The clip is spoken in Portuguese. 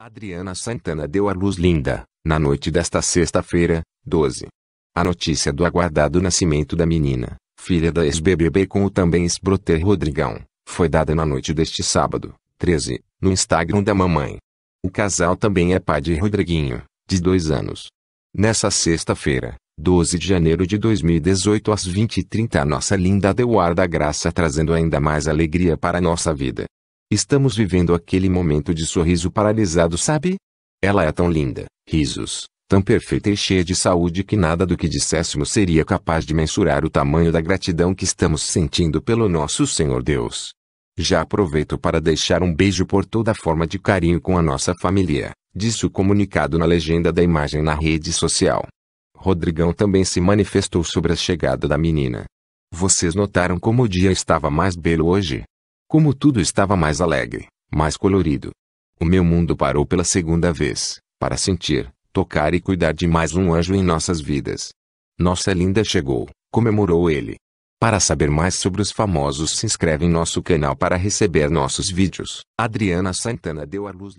Adriana Santana deu à luz Linda, na noite desta sexta-feira, 12. A notícia do aguardado nascimento da menina, filha da ex-BBB com o também ex-broter Rodrigão, foi dada na noite deste sábado, 13, no Instagram da mamãe. O casal também é pai de Rodriguinho, de dois anos. Nessa sexta-feira, 12 de janeiro de 2018 às 20h30 a nossa Linda deu ar da graça trazendo ainda mais alegria para a nossa vida. Estamos vivendo aquele momento de sorriso paralisado, sabe? Ela é tão linda, risos, tão perfeita e cheia de saúde que nada do que disséssemos seria capaz de mensurar o tamanho da gratidão que estamos sentindo pelo nosso Senhor Deus. Já aproveito para deixar um beijo por toda forma de carinho com a nossa família, disse o comunicado na legenda da imagem na rede social. Rodrigão também se manifestou sobre a chegada da menina. Vocês notaram como o dia estava mais belo hoje? Como tudo estava mais alegre, mais colorido. O meu mundo parou pela segunda vez, para sentir, tocar e cuidar de mais um anjo em nossas vidas. Nossa linda chegou, comemorou ele. Para saber mais sobre os famosos, se inscreve em nosso canal para receber nossos vídeos. Adriana Santana deu a luz